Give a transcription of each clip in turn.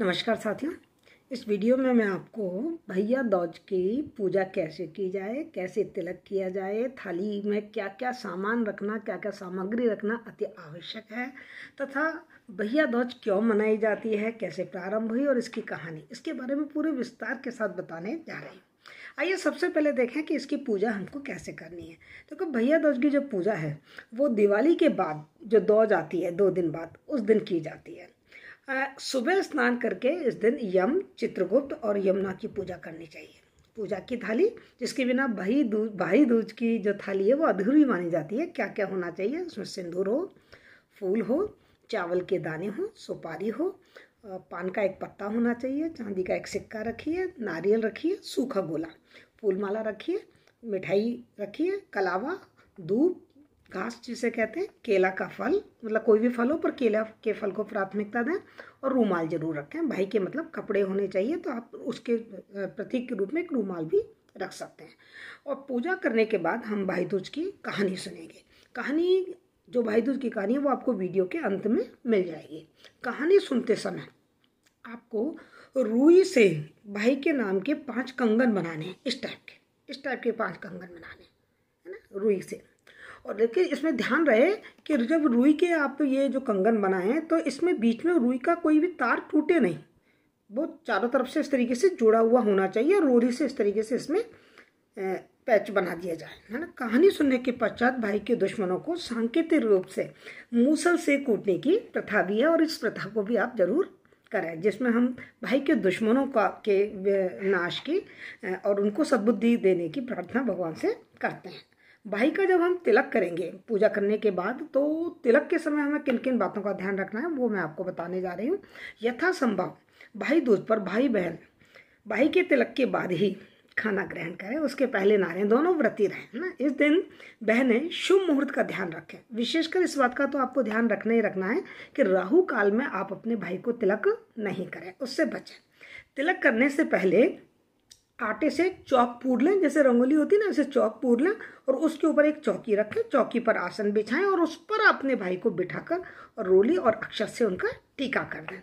नमस्कार साथियों इस वीडियो में मैं आपको भैया दौज की पूजा कैसे की जाए कैसे तिलक किया जाए थाली में क्या क्या सामान रखना क्या क्या सामग्री रखना अति आवश्यक है तथा भैया दौज क्यों मनाई जाती है कैसे प्रारंभ हुई और इसकी कहानी इसके बारे में पूरे विस्तार के साथ बताने जा रही हूँ आइए सबसे पहले देखें कि इसकी पूजा हमको कैसे करनी है देखो तो भैया दौज की जो पूजा है वो दिवाली के बाद जो दौज आती है दो दिन बाद उस दिन की जाती है सुबह स्नान करके इस दिन यम चित्रगुप्त और यमुना की पूजा करनी चाहिए पूजा की थाली जिसके बिना भाई दूज भाई दूज की जो थाली है वो अधूरी मानी जाती है क्या क्या होना चाहिए उसमें सिंदूर हो फूल हो चावल के दाने हो सुपारी हो पान का एक पत्ता होना चाहिए चांदी का एक सिक्का रखिए नारियल रखिए सूखा गोला फूलमाला रखिए मिठाई रखिए कलावा दूध घास जिसे कहते हैं केला का फल मतलब कोई भी फल हो पर केला के फल को प्राथमिकता दें और रूमाल जरूर रखें भाई के मतलब कपड़े होने चाहिए तो आप उसके प्रतीक के रूप में एक रूमाल भी रख सकते हैं और पूजा करने के बाद हम भाई दूज की कहानी सुनेंगे कहानी जो भाई दूज की कहानी है वो आपको वीडियो के अंत में मिल जाएगी कहानी सुनते समय आपको रूई से भाई के नाम के पांच कंगन बनाने इस टाइप के इस टाइप के पांच कंगन बनाने है ना रूई से और देखिए इसमें ध्यान रहे कि जब रुई के आप ये जो कंगन बनाए हैं तो इसमें बीच में रुई का कोई भी तार टूटे नहीं वो चारों तरफ से इस तरीके से जुड़ा हुआ होना चाहिए और रोरी से इस तरीके से इसमें पैच बना दिया जाए है ना कहानी सुनने के पश्चात भाई के दुश्मनों को सांकेतिक रूप से मूसल से कूटने की प्रथा भी है और इस प्रथा को भी आप जरूर करें जिसमें हम भाई के दुश्मनों का के नाश की और उनको सद्बुद्धि देने की प्रार्थना भगवान से करते हैं भाई का जब हम तिलक करेंगे पूजा करने के बाद तो तिलक के समय हमें किन किन बातों का ध्यान रखना है वो मैं आपको बताने जा रही हूँ यथासंभव भाई दूज पर भाई बहन भाई के तिलक के बाद ही खाना ग्रहण करें उसके पहले नारे दोनों व्रती रहें ना इस दिन बहनें शुभ मुहूर्त का ध्यान रखें विशेषकर इस बात का तो आपको ध्यान रखना ही रखना है कि राहु काल में आप अपने भाई को तिलक नहीं करें उससे बचें तिलक करने से पहले आटे से चौक पूर लें जैसे रंगोली होती है ना उसे चौक पूर लें और उसके ऊपर एक चौकी रखें चौकी पर आसन बिछाएं और उस पर अपने भाई को बिठाकर और रोली और अक्षत से उनका टीका कर दें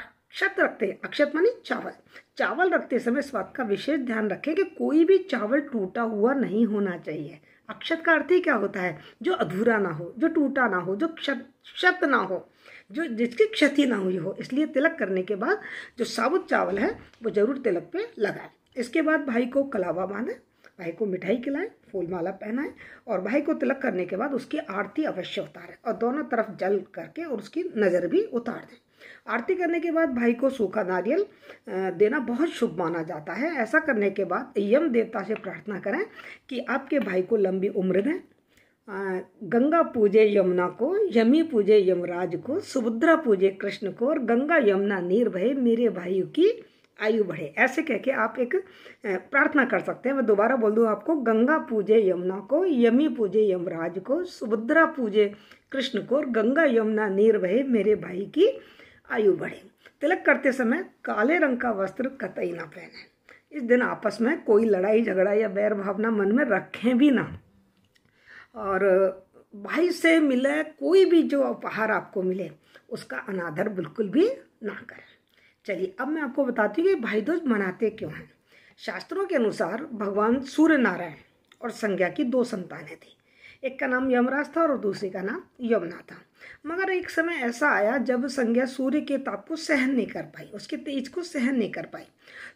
अक्षत रखते हैं अक्षत मानी चावल चावल रखते समय स्वाद का विशेष ध्यान रखें कि कोई भी चावल टूटा हुआ नहीं होना चाहिए अक्षत का अर्थ ही क्या होता है जो अधूरा ना हो जो टूटा ना हो जो क्षत क्षत ना हो जो जिसकी क्षति ना हुई हो इसलिए तिलक करने के बाद जो साबुत चावल है वो ज़रूर तिलक पे लगाएं इसके बाद भाई को कलावा बांधे भाई को मिठाई खिलाएं फूलमाला पहनाएं और भाई को तिलक करने के बाद उसकी आरती अवश्य उतारें और दोनों तरफ जल करके और उसकी नज़र भी उतार दें आरती करने के बाद भाई को सूखा नारियल देना बहुत शुभ माना जाता है ऐसा करने के बाद यम देवता से प्रार्थना करें कि आपके भाई को लंबी उम्र दें गंगा पूजे यमुना को यमी पूजे यमराज को सुभद्रा पूजे कृष्ण को और गंगा यमुना नीर भय मेरे भाई की आयु बढ़े ऐसे कह के आप एक प्रार्थना कर सकते हैं मैं दोबारा बोल दूँ आपको गंगा पूजे यमुना को यमी पूजे यमराज को सुभद्रा पूजे कृष्ण को और गंगा यमुना नीर बहे मेरे भाई की आयु बढ़े तिलक करते समय काले रंग का वस्त्र कतई ना पहने इस दिन आपस में कोई लड़ाई झगड़ा या बैर भावना मन में रखें भी ना और भाई से मिले कोई भी जो उपहार आपको मिले उसका अनादर बिल्कुल भी ना करें चलिए अब मैं आपको बताती हूँ कि भाई दूज मनाते क्यों हैं शास्त्रों के अनुसार भगवान सूर्य नारायण और संज्ञा की दो संतानें थी एक का नाम यमराज था और दूसरी का नाम यमुना था मगर एक समय ऐसा आया जब संज्ञा सूर्य के ताप को सहन नहीं कर पाई उसके तेज को सहन नहीं कर पाई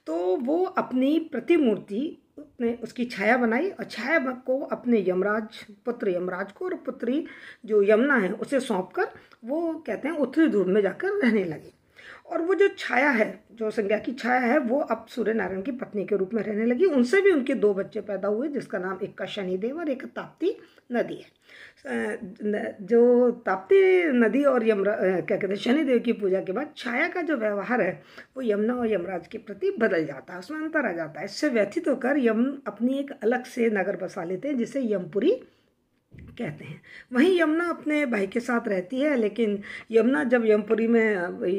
तो वो अपनी प्रतिमूर्ति ने उसकी छाया बनाई और छाया को अपने यमराज पुत्र यमराज को और पुत्री जो यमुना है उसे सौंप कर वो कहते हैं उत्तरी धूप में जाकर रहने लगे और वो जो छाया है जो संज्ञा की छाया है वो अब सूर्य नारायण की पत्नी के रूप में रहने लगी उनसे भी उनके दो बच्चे पैदा हुए जिसका नाम एक का शनिदेव और एक ताप्ती नदी है जो ताप्ती नदी और यमरा क्या कहते हैं शनिदेव की पूजा के बाद छाया का जो व्यवहार है वो यमुना और यमराज के प्रति बदल जाता है उसमें अंतर आ जाता है इससे व्यथित होकर यम अपनी एक अलग से नगर बसा लेते हैं जिसे यमपुरी कहते हैं वहीं यमुना अपने भाई के साथ रहती है लेकिन यमुना जब यमपुरी में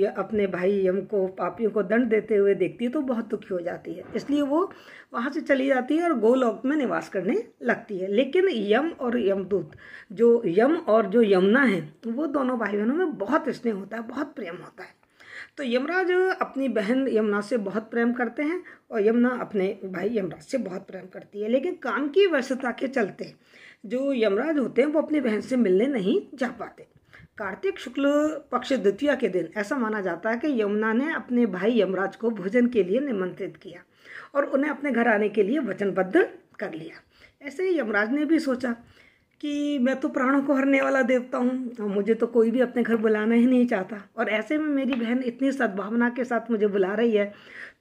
अपने भाई यम को पापियों को दंड देते हुए देखती है तो बहुत दुखी हो जाती है इसलिए वो वहाँ से चली जाती है और गोलोक में निवास करने लगती है लेकिन यम और यमदूत जो यम और जो यमुना है वो दोनों भाई बहनों में बहुत स्नेह होता है बहुत प्रेम होता है तो यमराज अपनी बहन यमुना से बहुत प्रेम करते हैं और यमुना अपने भाई यमराज से बहुत प्रेम करती है लेकिन काम की व्यस्तता के चलते जो यमराज होते हैं वो अपनी बहन से मिलने नहीं जा पाते कार्तिक शुक्ल पक्ष द्वितीय के दिन ऐसा माना जाता है कि यमुना ने अपने भाई यमराज को भोजन के लिए निमंत्रित किया और उन्हें अपने घर आने के लिए वचनबद्ध कर लिया ऐसे ही यमराज ने भी सोचा कि मैं तो प्राणों को हरने वाला देवता हूँ और मुझे तो कोई भी अपने घर बुलाना ही नहीं चाहता और ऐसे में मेरी बहन इतनी सद्भावना के साथ मुझे बुला रही है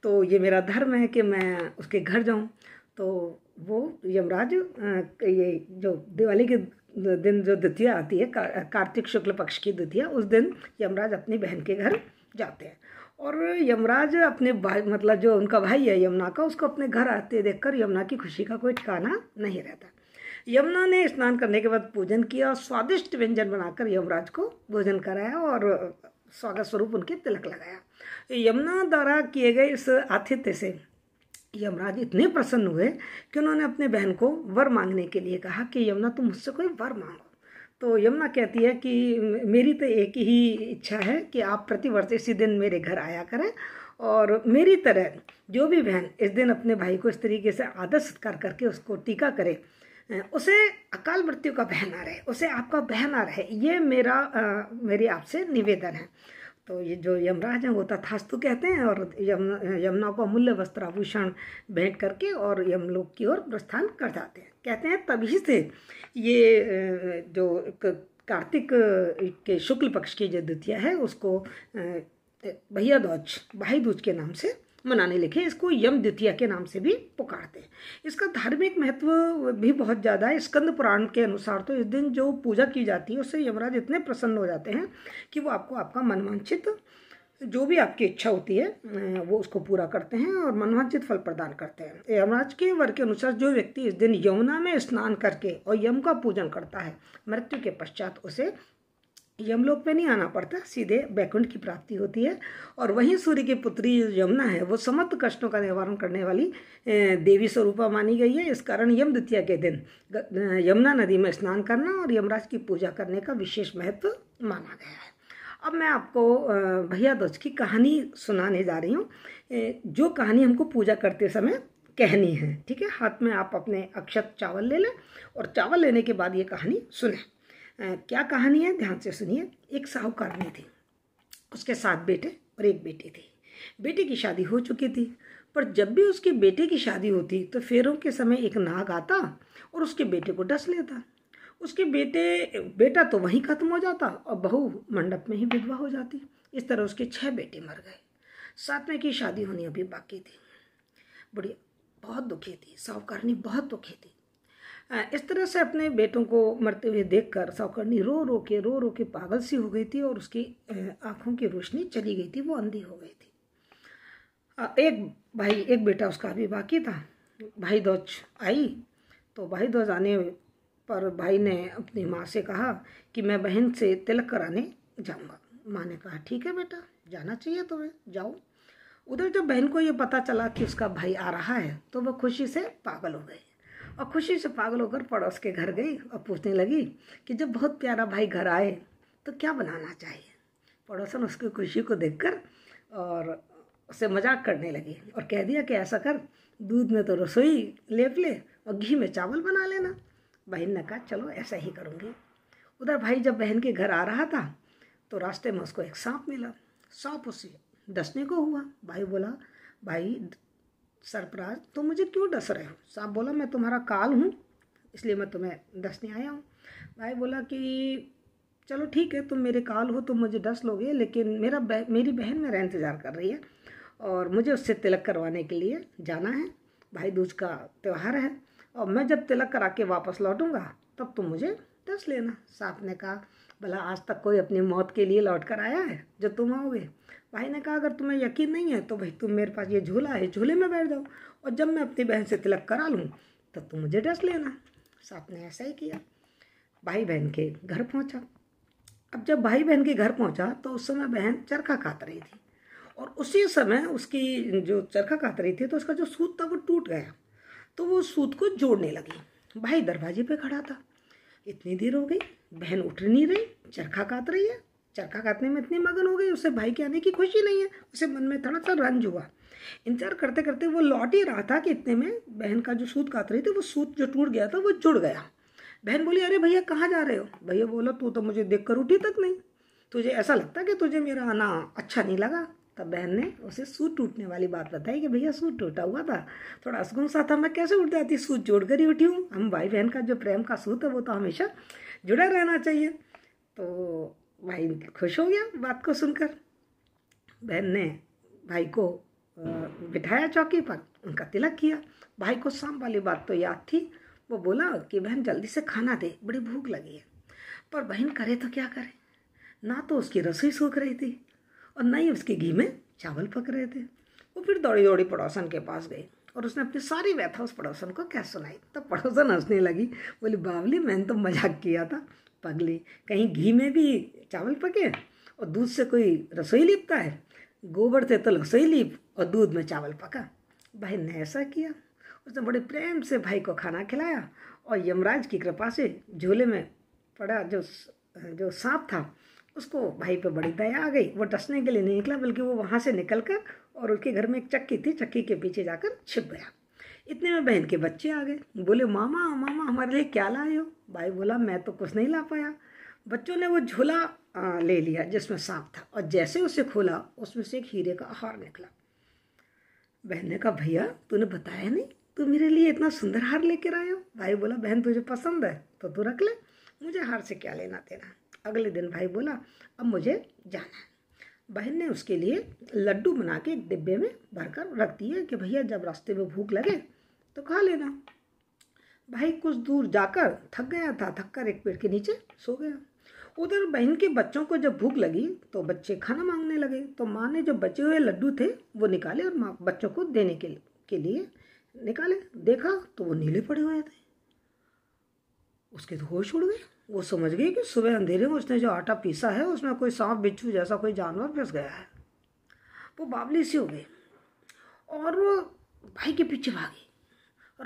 तो ये मेरा धर्म है कि मैं उसके घर जाऊँ तो वो यमराज ये जो दिवाली के दिन जो द्वितीया आती है का, कार्तिक शुक्ल पक्ष की द्वितीया उस दिन यमराज अपनी बहन के घर जाते हैं और यमराज अपने भाई मतलब जो उनका भाई है यमुना का उसको अपने घर आते देखकर यमुना की खुशी का कोई ठिकाना नहीं रहता यमुना ने स्नान करने के बाद पूजन किया और स्वादिष्ट व्यंजन बनाकर यमराज को भोजन कराया और स्वागत स्वरूप उनके तिलक लगाया यमुना द्वारा किए गए इस आतिथ्य से यमराज इतने प्रसन्न हुए कि उन्होंने अपने बहन को वर मांगने के लिए कहा कि यमुना तुम मुझसे कोई वर मांगो तो यमुना कहती है कि मेरी तो एक ही इच्छा है कि आप प्रतिवर्ष इसी दिन मेरे घर आया करें और मेरी तरह जो भी बहन इस दिन अपने भाई को इस तरीके से आदर सत्कार करके उसको टीका करे उसे अकाल मृत्यु का बहना रहे उसे आपका बहना रहे ये मेरा आ, मेरी आपसे निवेदन है तो ये जो यमराज हैं वो तथास्तु कहते हैं और यम यमुना को अमूल्य वस्त्र आभूषण भेंट करके और यमलोक की ओर प्रस्थान कर जाते हैं कहते हैं तभी से ये जो कार्तिक के शुक्ल पक्ष की जो द्वितीया है उसको भैया दौज भाई दूज के नाम से मनाने लिखे इसको यम द्वितीय के नाम से भी पुकारते हैं इसका धार्मिक महत्व भी बहुत ज़्यादा है स्कंद पुराण के अनुसार तो इस दिन जो पूजा की जाती है उससे यमराज इतने प्रसन्न हो जाते हैं कि वो आपको आपका मनवांछित जो भी आपकी इच्छा होती है अं, वो उसको पूरा करते हैं और मनवांचित फल प्रदान करते हैं यमराज के वर्ग के अनुसार जो व्यक्ति इस दिन यमुना में स्नान करके और यम का पूजन करता है मृत्यु के पश्चात उसे यमलोक में नहीं आना पड़ता सीधे बैकुंठ की प्राप्ति होती है और वहीं सूर्य की पुत्री यमुना है वो समस्त कष्टों का निवारण करने वाली देवी स्वरूपा मानी गई है इस कारण यम द्वितीय के दिन यमुना नदी में स्नान करना और यमराज की पूजा करने का विशेष महत्व माना गया है अब मैं आपको भैया दोज की कहानी सुनाने जा रही हूँ जो कहानी हमको पूजा करते समय कहनी है ठीक है हाथ में आप अपने अक्षत चावल ले लें और चावल लेने के बाद ये कहानी सुनें क्या कहानी है ध्यान से सुनिए एक साहूकारनी थी उसके सात बेटे और एक बेटी थी बेटे की शादी हो चुकी थी पर जब भी उसके बेटे की शादी होती तो फेरों के समय एक नाग आता और उसके बेटे को डस लेता उसके बेटे बेटा तो वहीं ख़त्म हो जाता और बहू मंडप में ही विधवा हो जाती इस तरह उसके छह बेटे मर गए सातवें की शादी होनी अभी बाकी थी बुढ़िया बहुत दुखी थी साहूकारनी बहुत दुखी थी इस तरह से अपने बेटों को मरते हुए देखकर सौकर्णी रो रो के रो रो के पागल सी हो गई थी और उसकी आंखों की रोशनी चली गई थी वो अंधी हो गई थी एक भाई एक बेटा उसका अभी बाकी था भाई दोज आई तो भाई दोज आने पर भाई ने अपनी माँ से कहा कि मैं बहन से तिलक कराने जाऊँगा माँ ने कहा ठीक है बेटा जाना चाहिए तुम्हें जाओ उधर जब बहन को ये पता चला कि उसका भाई आ रहा है तो वह खुशी से पागल हो गई और खुशी से पागल होकर पड़ोस के घर गई और पूछने लगी कि जब बहुत प्यारा भाई घर आए तो क्या बनाना चाहिए पड़ोसन उसकी खुशी को देखकर और उससे मजाक करने लगी और कह दिया कि ऐसा कर दूध में तो रसोई लेप ले और घी में चावल बना लेना बहन ने कहा चलो ऐसा ही करूँगी उधर भाई जब बहन के घर आ रहा था तो रास्ते में उसको एक सांप मिला सांप उसे डसने को हुआ भाई बोला भाई सरप्राज तुम तो मुझे क्यों डस रहे हो साहब बोला मैं तुम्हारा काल हूँ इसलिए मैं तुम्हें डसने आया हूँ भाई बोला कि चलो ठीक है तुम मेरे काल हो तुम मुझे डस लोगे लेकिन मेरा बह, मेरी बहन मेरा इंतज़ार कर रही है और मुझे उससे तिलक करवाने के लिए जाना है भाई दूज का त्यौहार है और मैं जब तिलक करा के वापस लौटूंगा तब तुम मुझे डस लेना साहब ने कहा भला आज तक कोई अपनी मौत के लिए लौट कर आया है जो तुम आओगे भाई ने कहा अगर तुम्हें यकीन नहीं है तो भाई तुम मेरे पास ये झूला है झूले में बैठ जाओ और जब मैं अपनी बहन से तिलक करा लूँ तो तुम मुझे डस लेना साथ ने ऐसा ही किया भाई बहन के घर पहुँचा अब जब भाई बहन के घर पहुँचा तो उस समय बहन चरखा काट रही थी और उसी समय उसकी जो चरखा काट रही थी तो उसका जो सूत था वो टूट गया तो वो सूत को जोड़ने लगी भाई दरवाजे पे खड़ा था इतनी देर हो गई बहन उठ नहीं रही चरखा काट रही है चरखा काटने में इतनी मगन हो गई उसे भाई के आने की खुशी नहीं है उसे मन में थोड़ा सा रंज हुआ इंतजार करते करते वो लौट ही रहा था कि इतने में बहन का जो सूत काट रही थी वो सूत जो टूट गया था वो जुड़ गया बहन बोली अरे भैया कहाँ जा रहे हो भैया बोला तू तो मुझे देख कर उठी तक नहीं तुझे ऐसा लगता कि तुझे मेरा आना अच्छा नहीं लगा तब बहन ने उसे सूट टूटने वाली बात बताई कि भैया सूट टूटा हुआ था थोड़ा असगुन सा था मैं कैसे उठ जाती सूट जोड़ कर ही उठी हूँ हम भाई बहन का जो प्रेम का सूत है वो तो हमेशा जुड़ा रहना चाहिए तो भाई खुश हो गया बात को सुनकर बहन ने भाई को बिठाया चौकी पर उनका तिलक किया भाई को शाम वाली बात तो याद थी वो बोला कि बहन जल्दी से खाना दे बड़ी भूख लगी है पर बहन करे तो क्या करे ना तो उसकी रसोई सूख रही थी और ना ही उसके घी में चावल पक रहे थे वो फिर दौड़ी दौड़ी पड़ोसन के पास गई और उसने अपनी सारी व्यथा उस पड़ोसन को क्या सुनाई तो पड़ोसन हंसने लगी बोली बावली मैंने तो मजाक किया था पगली कहीं घी में भी चावल पके और दूध से कोई रसोई लिपता है गोबर से तो रसोई लीप और दूध में चावल पका भाई ने ऐसा किया उसने बड़े प्रेम से भाई को खाना खिलाया और यमराज की कृपा से झोले में पड़ा जो जो सांप था उसको भाई पे बड़ी दया आ गई वो डसने के लिए नहीं निकला बल्कि वो वहाँ से निकल कर और उसके घर में एक चक्की थी चक्की के पीछे जाकर छिप गया इतने में बहन के बच्चे आ गए बोले मामा मामा हमारे लिए क्या लाए हो भाई बोला मैं तो कुछ नहीं ला पाया बच्चों ने वो झूला ले लिया जिसमें सांप था और जैसे उसे खोला उसमें से एक हीरे का हार निकला बहन ने कहा भैया तूने बताया नहीं तू मेरे लिए इतना सुंदर हार लेकर आए हो भाई बोला बहन तुझे पसंद है तो तू रख ले मुझे हार से क्या लेना देना है अगले दिन भाई बोला अब मुझे जाना है बहन ने उसके लिए लड्डू बना के एक डिब्बे में भरकर रख दिए कि भैया जब रास्ते में भूख लगे तो खा लेना भाई कुछ दूर जाकर थक गया था थक कर एक पेड़ के नीचे सो गया उधर बहन के बच्चों को जब भूख लगी तो बच्चे खाना मांगने लगे तो माँ ने जो बचे हुए लड्डू थे वो निकाले और माँ बच्चों को देने के, के लिए निकाले देखा तो वो नीले पड़े हुए थे उसके तो होश उड़ गए वो समझ गई कि सुबह अंधेरे में उसने जो आटा पीसा है उसमें कोई सांप बिच्छू जैसा कोई जानवर फंस गया है वो बावली सी हो गई और वो भाई के पीछे भागी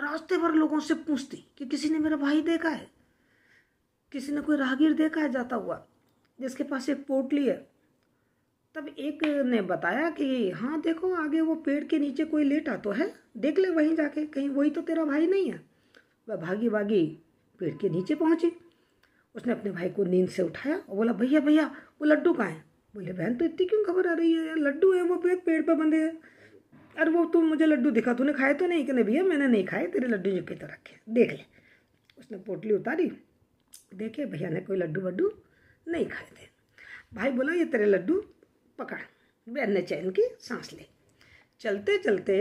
रास्ते भर लोगों से पूछती कि किसी ने मेरा भाई देखा है किसी ने कोई राहगीर देखा है जाता हुआ जिसके पास एक पोटली है तब एक ने बताया कि हाँ देखो आगे वो पेड़ के नीचे कोई लेटा तो है देख ले वहीं जाके कहीं वही तो तेरा भाई नहीं है वह भागी भागी पेड़ के नीचे पहुंची उसने अपने भाई को नींद से उठाया और बोला भैया भैया वो लड्डू कहाँ हैं बोले बहन तो इतनी क्यों खबर आ रही है लड्डू है वो पेड़ पर बंधे हैं अरे वो तुम तो मुझे लड्डू दिखा तूने खाए तो नहीं कहने भैया मैंने नहीं खाए तेरे लड्डू जो तो रखे देख ले उसने पोटली उतारी देखे भैया ने कोई लड्डू वड्डू नहीं खाए थे भाई बोला ये तेरे लड्डू पकड़ बहन ने चैन की सांस ली चलते चलते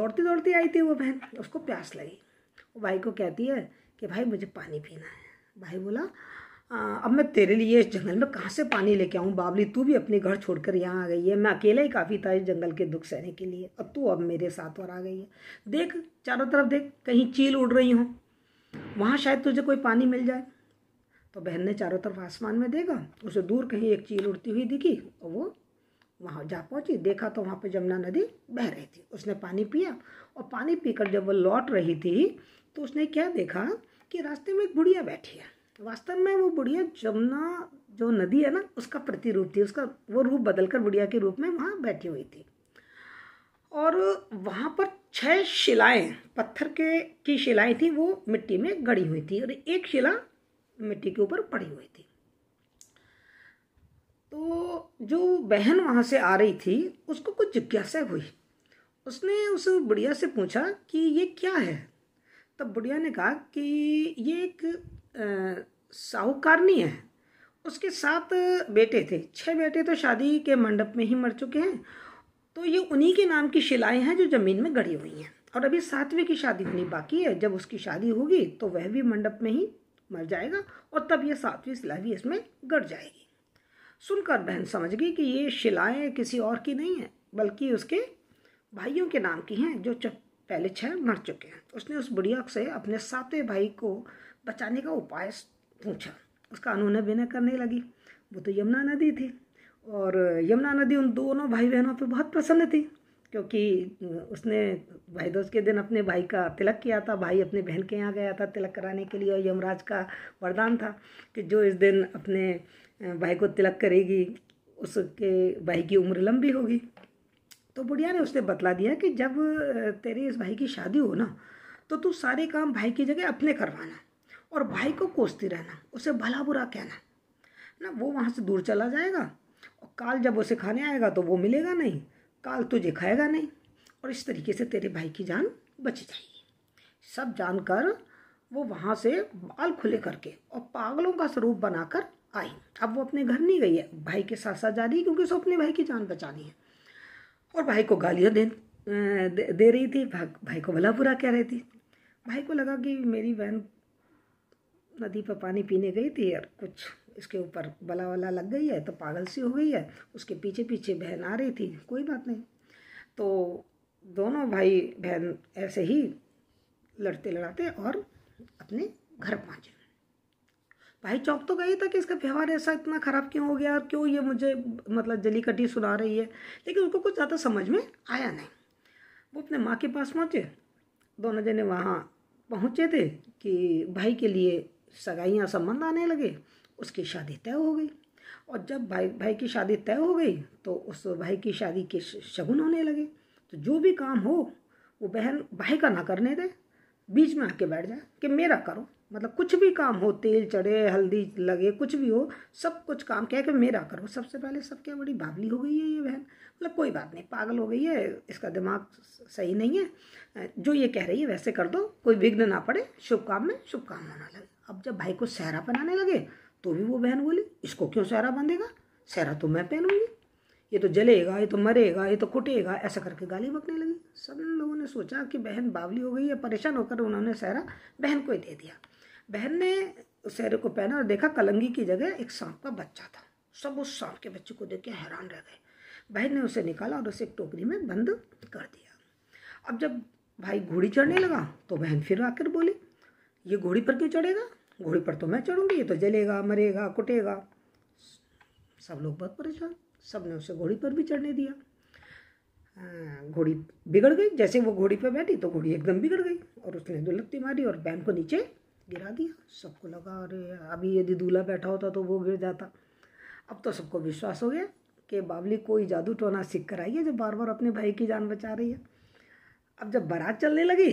दौड़ती दौड़ती आई थी वो बहन उसको प्यास लगी वो भाई को कहती है कि भाई मुझे पानी पीना है भाई बोला आ, अब मैं तेरे लिए इस जंगल में कहाँ से पानी लेके आऊँ बाबली तू भी अपने घर छोड़कर यहाँ आ गई है मैं अकेला ही काफ़ी था इस जंगल के दुख सहने के लिए अब तू अब मेरे साथ और आ गई है देख चारों तरफ देख कहीं चील उड़ रही हो वहाँ शायद तुझे कोई पानी मिल जाए तो बहन ने चारों तरफ आसमान में देखा उसे दूर कहीं एक चील उड़ती हुई दिखी और वो वहाँ जा पहुँची देखा तो वहाँ पर जमुना नदी बह रही थी उसने पानी पिया और पानी पीकर जब वो लौट रही थी तो उसने क्या देखा कि रास्ते में एक बुढ़िया बैठी है वास्तव में वो बुढ़िया जमुना जो नदी है ना उसका प्रतिरूप थी उसका वो रूप बदलकर बुढ़िया के रूप में वहाँ बैठी हुई थी और वहाँ पर छह शिलाएं पत्थर के की शिलाएं थी वो मिट्टी में गड़ी हुई थी और एक शिला मिट्टी के ऊपर पड़ी हुई थी तो जो बहन वहाँ से आ रही थी उसको कुछ जिज्ञासा हुई उसने उस बुढ़िया से पूछा कि ये क्या है तब बुढ़िया ने कहा कि ये एक साहूकारनी है उसके सात बेटे थे छह बेटे तो शादी के मंडप में ही मर चुके हैं तो ये उन्हीं के नाम की शिलाएं हैं जो ज़मीन में गड़ी हुई हैं और अभी सातवें की शादी होनी बाकी है जब उसकी शादी होगी तो वह भी मंडप में ही मर जाएगा और तब यह सातवीं शिला भी इसमें गड़ जाएगी सुनकर बहन समझ गई कि ये शिलाएँ किसी और की नहीं है बल्कि उसके भाइयों के नाम की हैं जो पहले छह मर चुके हैं उसने उस बुढ़िया से अपने सातवें भाई को बचाने का उपाय पूछा उसका अनुन विनय करने लगी वो तो यमुना नदी थी और यमुना नदी उन दोनों भाई बहनों पर बहुत प्रसन्न थी क्योंकि उसने भाई दोस्त के दिन अपने भाई का तिलक किया था भाई अपने बहन के यहाँ गया था तिलक कराने के लिए और यमराज का वरदान था कि जो इस दिन अपने भाई को तिलक करेगी उसके भाई की उम्र लंबी होगी तो बुढ़िया ने उसने बतला दिया कि जब तेरे इस भाई की शादी हो ना तो तू सारे काम भाई की जगह अपने करवाना और भाई को कोसती रहना उसे भला बुरा कहना ना वो वहाँ से दूर चला जाएगा और काल जब उसे खाने आएगा तो वो मिलेगा नहीं काल तुझे खाएगा नहीं और इस तरीके से तेरे भाई की जान बच जाएगी सब जानकर वो वहाँ से बाल खुले करके और पागलों का स्वरूप बनाकर आई अब वो अपने घर नहीं गई है भाई के साथ साथ जा रही है क्योंकि उसे अपने भाई की जान बचानी है और भाई को गालियाँ अं, दे दे रही थी भाई को भला बुरा कह रही थी भाई को लगा कि मेरी बहन नदी पर पानी पीने गई थी और कुछ इसके ऊपर बला वाला लग गई है तो पागल सी हो गई है उसके पीछे पीछे बहन आ रही थी कोई बात नहीं तो दोनों भाई बहन ऐसे ही लड़ते लड़ाते और अपने घर पहुँचे भाई चौंक तो गई था कि इसका व्यवहार ऐसा इतना ख़राब क्यों हो गया और क्यों ये मुझे मतलब जली कटी सुना रही है लेकिन उनको कुछ ज़्यादा समझ में आया नहीं वो अपने माँ के पास पहुँचे दोनों जने वहाँ पहुँचे थे कि भाई के लिए सगाइयाँ संबंध आने लगे उसकी शादी तय हो गई और जब भाई भाई की शादी तय हो गई तो उस भाई की शादी के शगुन होने लगे तो जो भी काम हो वो बहन भाई का ना करने दे बीच में आके बैठ जाए कि मेरा करो मतलब कुछ भी काम हो तेल चढ़े हल्दी लगे कुछ भी हो सब कुछ काम कह के मेरा करो सबसे पहले सब क्या बड़ी बावली हो गई है ये बहन मतलब कोई बात नहीं पागल हो गई है इसका दिमाग सही नहीं है जो ये कह रही है वैसे कर दो कोई विघ्न ना पड़े शुभ काम में शुभ काम होना लगे अब जब भाई को सहरा पहनाने लगे तो भी वो बहन बोली इसको क्यों सहरा बांधेगा सहरा तो मैं पहनूंगी ये तो जलेगा ये तो मरेगा ये तो कुटेगा ऐसा करके गाली बकने लगी सब लोगों ने सोचा कि बहन बावली हो गई है परेशान होकर उन्होंने सहरा बहन को ही दे दिया बहन ने उस को पहना और देखा कलंगी की जगह एक सांप का बच्चा था सब उस सांप के बच्चे को देख के हैरान रह गए बहन ने उसे निकाला और उसे एक टोकरी में बंद कर दिया अब जब भाई घोड़ी चढ़ने लगा तो बहन फिर आकर बोली ये घोड़ी पर क्यों चढ़ेगा घोड़ी पर तो मैं चढ़ूंगी ये तो जलेगा मरेगा कुटेगा सब लोग बहुत परेशान सब ने उसे घोड़ी पर भी चढ़ने दिया घोड़ी बिगड़ गई जैसे वो घोड़ी पर बैठी तो घोड़ी एकदम बिगड़ गई और उसने दुलत्ती मारी और बहन को नीचे गिरा दिया सबको लगा अरे अभी यदि दूल्हा बैठा होता तो वो गिर जाता अब तो सबको विश्वास हो गया कि बावली कोई जादू टोना सीख कर आई है जो बार बार अपने भाई की जान बचा रही है अब जब बारात चलने लगी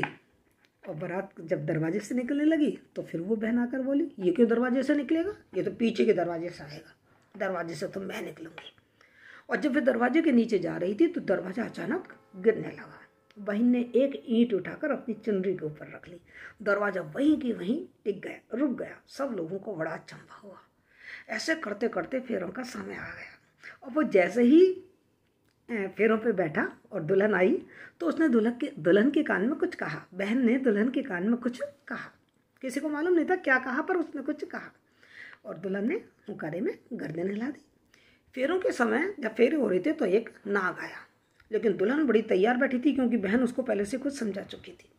और बारात जब दरवाजे से निकलने लगी तो फिर वो बहन आकर बोली ये क्यों दरवाजे से निकलेगा ये तो पीछे के दरवाजे से आएगा दरवाजे से तो मैं निकलूँगी और जब वे दरवाजे के नीचे जा रही थी तो दरवाज़ा अचानक गिरने लगा बहन ने एक ईंट उठाकर अपनी चुनरी के ऊपर रख ली दरवाज़ा वहीं की वहीं टिक गया रुक गया सब लोगों को बड़ा चंबा हुआ ऐसे करते करते फेरों का समय आ गया और वो जैसे ही फेरों पे बैठा और दुल्हन आई तो उसने दुल्हन के दुल्हन के कान में कुछ कहा बहन ने दुल्हन के कान में कुछ कहा किसी को मालूम नहीं था क्या कहा पर उसने कुछ कहा और दुल्हन ने हुकारे में गर्दन हिला दी फेरों के समय जब फेरे हो रहे थे तो एक नाग आया लेकिन दुल्हन बड़ी तैयार बैठी थी क्योंकि बहन उसको पहले से कुछ समझा चुकी थी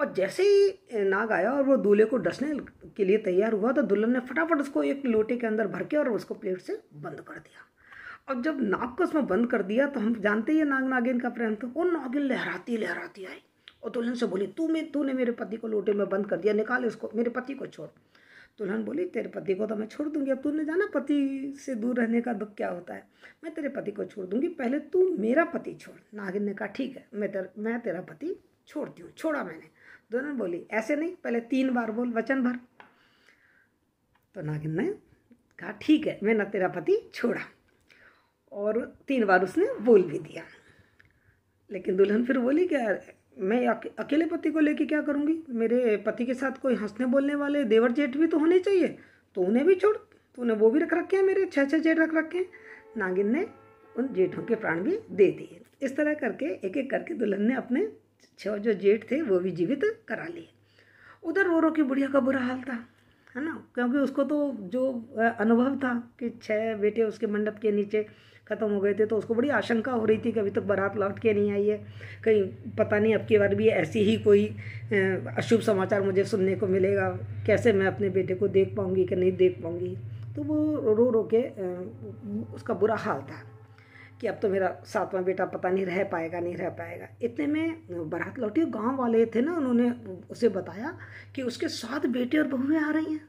और जैसे ही नाग आया और वो दूल्हे को डसने के लिए तैयार हुआ तो दुल्हन ने फटाफट उसको एक लोटे के अंदर भर के और उसको प्लेट से बंद कर दिया अब जब नाग को उसमें बंद कर दिया तो हम जानते ही नाग नागिन का प्रेम तो वो नागिन लहराती लहराती आई और दुल्हन से बोली तू मैं तूने मेरे पति को लोटे में बंद कर दिया निकाल इसको मेरे पति को छोड़ दुल्हन बोली तेरे पति को तो मैं छोड़ दूंगी अब तूने जाना पति से दूर रहने का दुख तो क्या होता है मैं तेरे पति को छोड़ दूंगी पहले तू मेरा पति छोड़ नागिन ने कहा ठीक है मैं तेर, मैं तेरा पति छोड़ती हूँ छोड़ा मैंने दुल्हन बोली ऐसे नहीं पहले तीन बार बोल वचन भर तो नागिन ने कहा ठीक है मैंने तेरा पति छोड़ा और तीन बार उसने बोल भी दिया लेकिन दुल्हन फिर बोली क्या मैं अकेले पति को लेके क्या करूँगी मेरे पति के साथ कोई हंसने बोलने वाले देवर जेठ भी तो होने चाहिए तो उन्हें भी छोड़ तूने तो वो भी रख रखे हैं मेरे छः छः जेठ रख रखे हैं नागिन ने उन जेठों के प्राण भी दे दिए इस तरह करके एक एक करके दुल्हन ने अपने छः जो जेठ थे वो भी जीवित करा लिए उधर रो की बुढ़िया का बुरा हाल था है ना क्योंकि उसको तो जो अनुभव था कि छः बेटे उसके मंडप के नीचे ख़त्म हो गए थे तो उसको बड़ी आशंका हो रही थी कि अभी तक बारात लौट के नहीं आई है कहीं पता नहीं अब की बार भी ऐसी ही कोई अशुभ समाचार मुझे सुनने को मिलेगा कैसे मैं अपने बेटे को देख पाऊँगी कि नहीं देख पाऊँगी तो वो रो रो के उसका बुरा हाल था कि अब तो मेरा सातवां बेटा पता नहीं रह पाएगा नहीं रह पाएगा इतने में बारात लौटी गांव वाले थे ना उन्होंने उसे बताया कि उसके सात बेटे और बहुएं आ रही हैं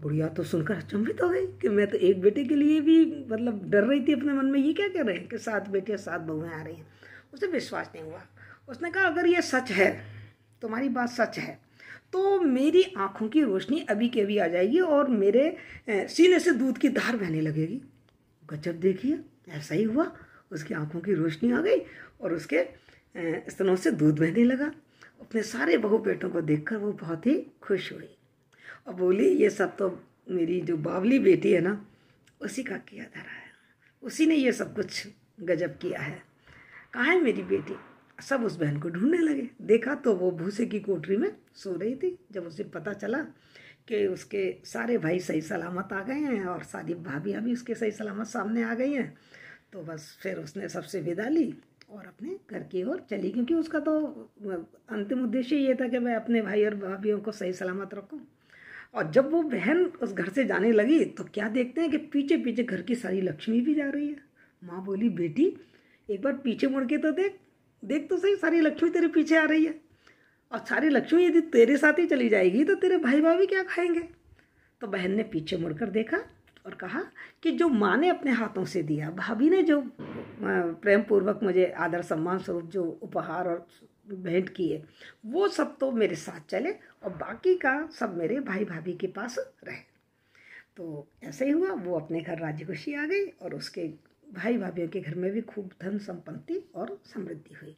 बुढ़िया तो सुनकर अचंभित हो गई कि मैं तो एक बेटे के लिए भी मतलब डर रही थी अपने मन में ये क्या कर रहे हैं कि सात बेटियाँ सात बहुएँ आ रही हैं उसे विश्वास नहीं हुआ उसने कहा अगर ये सच है तुम्हारी बात सच है तो मेरी आँखों की रोशनी अभी के अभी आ जाएगी और मेरे सीने से दूध की धार बहने लगेगी गजब देखिए ऐसा ही हुआ उसकी आँखों की रोशनी आ गई और उसके स्तनों से दूध बहने लगा अपने सारे बहु बेटों को देखकर वो बहुत ही खुश हुई और बोली ये सब तो मेरी जो बावली बेटी है ना उसी का किया धरा है उसी ने ये सब कुछ गजब किया है कहाँ है मेरी बेटी सब उस बहन को ढूंढने लगे देखा तो वो भूसे की कोठरी में सो रही थी जब उसे पता चला कि उसके सारे भाई सही सलामत आ गए हैं और सारी भाभियाँ भी उसके सही सलामत सामने आ गई हैं तो बस फिर उसने सबसे विदा ली और अपने घर की ओर चली क्योंकि उसका तो अंतिम उद्देश्य ये था कि मैं अपने भाई और भाभीियों को सही सलामत रखूँ और जब वो बहन उस घर से जाने लगी तो क्या देखते हैं कि पीछे पीछे घर की सारी लक्ष्मी भी जा रही है माँ बोली बेटी एक बार पीछे मुड़ के तो देख देख तो सही सारी लक्ष्मी तेरे पीछे आ रही है और सारी लक्ष्मी यदि तेरे साथ ही चली जाएगी तो तेरे भाई भाभी क्या खाएंगे तो बहन ने पीछे मुड़कर देखा और कहा कि जो माँ ने अपने हाथों से दिया भाभी ने जो प्रेम पूर्वक मुझे आदर सम्मान स्वरूप जो उपहार और भेंट की है वो सब तो मेरे साथ चले और बाकी का सब मेरे भाई भाभी के पास रहे तो ऐसे ही हुआ वो अपने घर राजी खुशी आ गई और उसके भाई भाभी के घर में भी खूब धन संपत्ति और समृद्धि हुई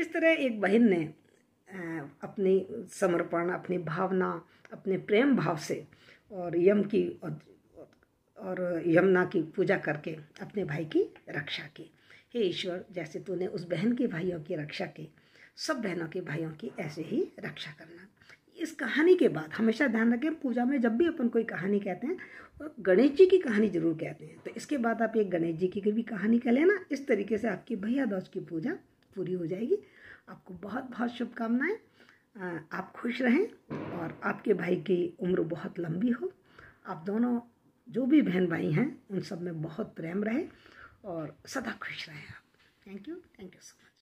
इस तरह एक बहन ने अपनी समर्पण अपनी भावना अपने प्रेम भाव से और यम की और यमुना की पूजा करके अपने भाई की रक्षा की हे ईश्वर जैसे तूने उस बहन के भाइयों की रक्षा की सब बहनों के भाइयों की ऐसे ही रक्षा करना इस कहानी के बाद हमेशा ध्यान रखें पूजा में जब भी अपन कोई कहानी कहते हैं और तो गणेश जी की कहानी जरूर कहते हैं तो इसके बाद आप एक गणेश जी की भी कहानी कह लेना इस तरीके से आपकी भैया दौज की पूजा पूरी हो जाएगी आपको बहुत बहुत शुभकामनाएं आप खुश रहें और आपके भाई की उम्र बहुत लंबी हो आप दोनों जो भी बहन भाई हैं उन सब में बहुत प्रेम रहे और सदा खुश रहें आप thank you thank you so much